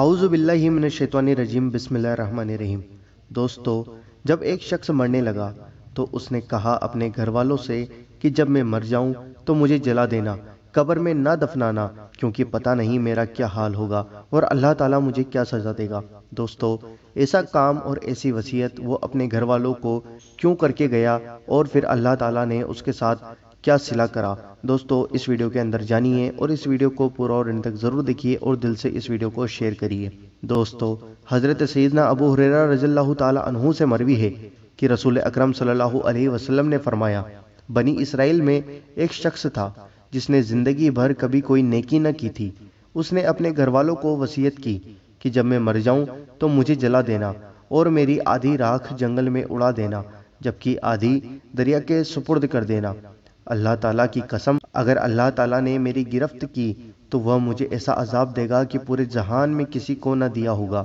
اعوذ باللہ من الشیطان الرجیم بسم اللہ الرحمن الرحیم دوستو جب ایک شخص مرنے لگا تو اس نے کہا اپنے گھر والوں سے کہ جب میں مر جاؤں تو مجھے جلا دینا قبر میں نہ دفنانا کیونکہ پتہ نہیں میرا کیا حال ہوگا اور اللہ تعالیٰ مجھے کیا سزا دے گا دوستو ایسا کام اور ایسی وسیعت وہ اپنے گھر والوں کو کیوں کر کے گیا اور پھر اللہ تعالیٰ نے اس کے ساتھ کیا صلح کرا دوستو اس ویڈیو کے اندر جانیے اور اس ویڈیو کو پورا اور ان تک ضرور دیکھئے اور دل سے اس ویڈیو کو شیئر کریے دوستو حضرت سیدنا ابو حریرہ رضی اللہ تعالی عنہ سے مروی ہے کہ رسول اکرم صلی اللہ علیہ وسلم نے فرمایا بنی اسرائیل میں ایک شخص تھا جس نے زندگی بھر کبھی کوئی نیکی نہ کی تھی اس نے اپنے گھر والوں کو وسیعت کی کہ جب میں مر جاؤں تو مجھے جلا دینا اور میری آدھی راکھ جنگل میں اڑا دینا جبکہ آدھی دریا کے سپرد کر دینا اللہ تعالیٰ کی قسم اگر اللہ تعالیٰ نے میری گرفت کی تو وہ مجھے ایسا عذاب دے گا کہ پورے جہان میں کسی کو نہ دیا ہوگا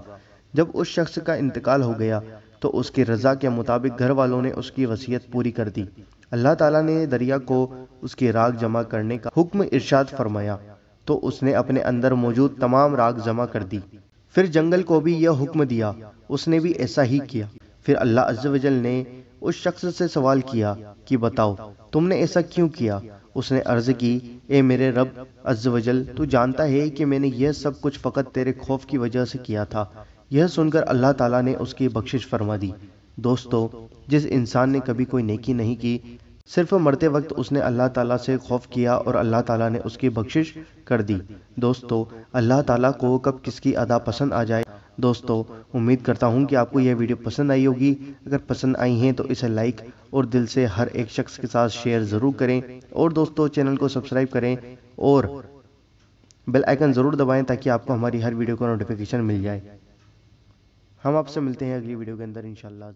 جب اس شخص کا انتقال ہو گیا تو اس کے رضا کے مطابق گھر والوں نے اس کی وصیت پوری کر دی اللہ تعالیٰ نے دریا کو اس کے راگ جمع کرنے کا حکم ارشاد فرمایا تو اس نے اپنے اندر موجود تمام راگ جمع کر دی پھر جنگل کو بھی یہ حکم دیا اس نے بھی ایسا ہی کیا پھر اللہ عز و جل نے اس شخص سے سوال کیا کہ بتاؤ تم نے ایسا کیوں کیا اس نے عرض کی اے میرے رب تو جانتا ہے کہ میں نے یہ سب کچھ فقط تیرے خوف کی وجہ سے کیا تھا یہ سن کر اللہ تعالیٰ نے اس کی بخشش فرما دی دوستو جس انسان نے کبھی کوئی نیکی نہیں کی صرف مرتے وقت اس نے اللہ تعالیٰ سے خوف کیا اور اللہ تعالیٰ نے اس کی بخشش کر دی دوستو اللہ تعالیٰ کو کب کس کی ادا پسند آ جائے دوستو امید کرتا ہوں کہ آپ کو یہ ویڈیو پسند آئی ہوگی اگر پسند آئی ہیں تو اسے لائک اور دل سے ہر ایک شخص کے ساتھ شیئر ضرور کریں اور دوستو چینل کو سبسکرائب کریں اور بیل آئیکن ضرور دبائیں تاکہ آپ کو ہماری ہر ویڈیو کا نوٹیفیکیشن مل جائے ہم آپ سے ملتے ہیں اگلی ویڈیو کے اندر انشاءاللہ